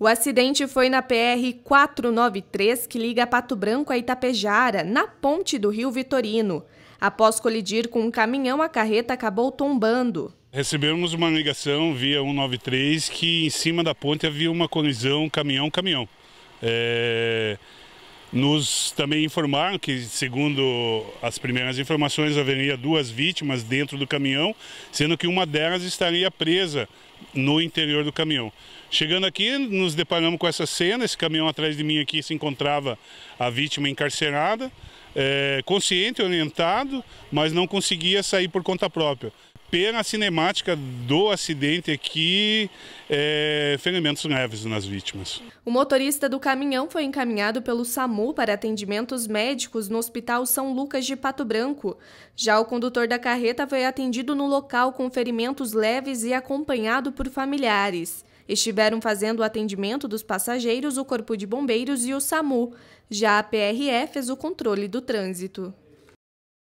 O acidente foi na PR 493, que liga Pato Branco a Itapejara, na ponte do Rio Vitorino. Após colidir com um caminhão, a carreta acabou tombando. Recebemos uma ligação via 193 que em cima da ponte havia uma colisão caminhão-caminhão. É... Nos também informaram que, segundo as primeiras informações, haveria duas vítimas dentro do caminhão, sendo que uma delas estaria presa no interior do caminhão. Chegando aqui, nos deparamos com essa cena. Esse caminhão atrás de mim aqui se encontrava a vítima encarcerada, é, consciente, orientado, mas não conseguia sair por conta própria pena cinemática do acidente aqui, é, ferimentos leves nas vítimas. O motorista do caminhão foi encaminhado pelo SAMU para atendimentos médicos no Hospital São Lucas de Pato Branco. Já o condutor da carreta foi atendido no local com ferimentos leves e acompanhado por familiares. Estiveram fazendo o atendimento dos passageiros o Corpo de Bombeiros e o SAMU. Já a PRF fez o controle do trânsito.